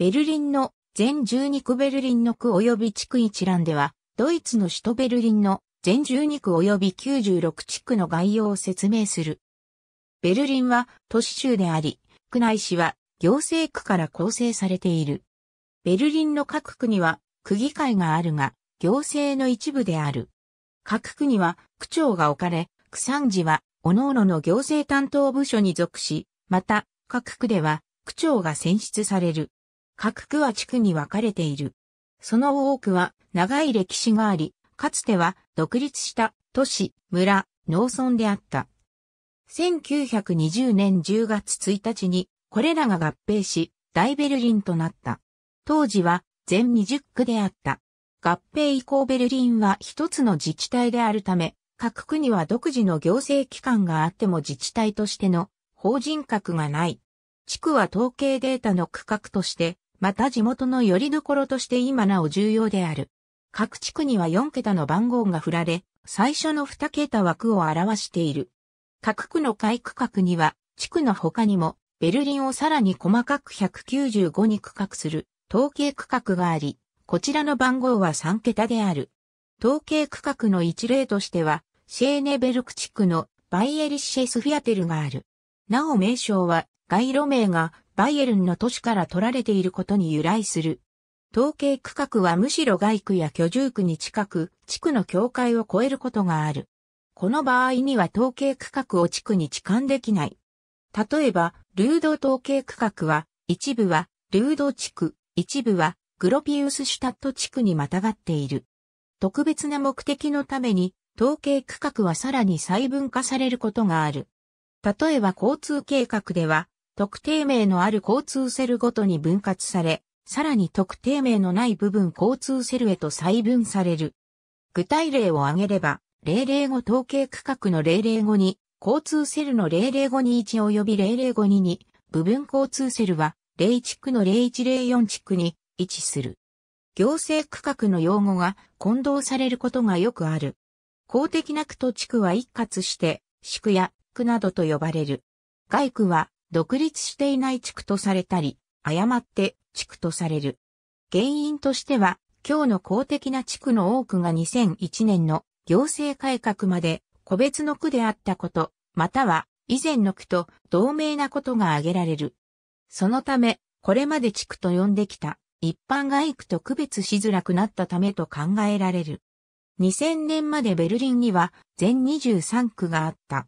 ベルリンの全12区ベルリンの区及び地区一覧では、ドイツの首都ベルリンの全12区及び96地区の概要を説明する。ベルリンは都市州であり、区内市は行政区から構成されている。ベルリンの各区には区議会があるが、行政の一部である。各区には区長が置かれ、区参事は各々の行政担当部署に属し、また各区では区長が選出される。各区は地区に分かれている。その多くは長い歴史があり、かつては独立した都市、村、農村であった。1920年10月1日にこれらが合併し、大ベルリンとなった。当時は全20区であった。合併以降ベルリンは一つの自治体であるため、各区には独自の行政機関があっても自治体としての法人格がない。地区は統計データの区画としてまた地元の寄り所として今なお重要である。各地区には4桁の番号が振られ、最初の2桁枠を表している。各区の回区画には、地区の他にも、ベルリンをさらに細かく195に区画する、統計区画があり、こちらの番号は3桁である。統計区画の一例としては、シェーネベルク地区のバイエリッシェスフィアテルがある。なお名称は、街路名がバイエルンの都市から取られていることに由来する。統計区画はむしろ外区や居住区に近く、地区の境界を越えることがある。この場合には統計区画を地区に置換できない。例えば、ルード統計区画は、一部はルード地区、一部はグロピウスシュタット地区にまたがっている。特別な目的のために、統計区画はさらに細分化されることがある。例えば交通計画では、特定名のある交通セルごとに分割され、さらに特定名のない部分交通セルへと細分される。具体例を挙げれば、005統計区画の005に、交通セルの0052 1及び0052に、部分交通セルは、01区の0104地区に位置する。行政区画の用語が混同されることがよくある。公的な区と地区は一括して、市区や区などと呼ばれる。外区は独立していない地区とされたり、誤って地区とされる。原因としては、今日の公的な地区の多くが2001年の行政改革まで個別の区であったこと、または以前の区と同盟なことが挙げられる。そのため、これまで地区と呼んできた一般外区と区別しづらくなったためと考えられる。2000年までベルリンには全23区があった。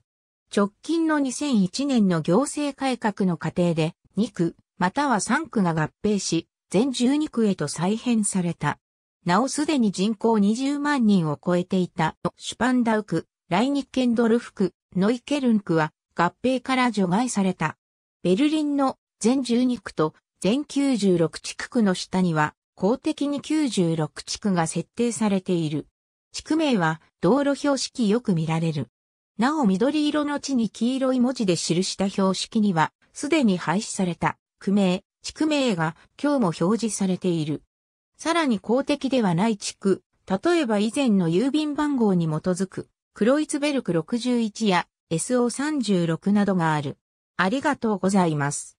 直近の2001年の行政改革の過程で2区または3区が合併し全12区へと再編された。なおすでに人口20万人を超えていたシュパンダウ区、ライニッケンドルフ区、ノイケルン区は合併から除外された。ベルリンの全12区と全96地区区の下には公的に96地区が設定されている。地区名は道路標識よく見られる。なお緑色の地に黄色い文字で記した標識には、すでに廃止された、区名、地区名が今日も表示されている。さらに公的ではない地区、例えば以前の郵便番号に基づく、クロイツベルク61や SO36 などがある。ありがとうございます。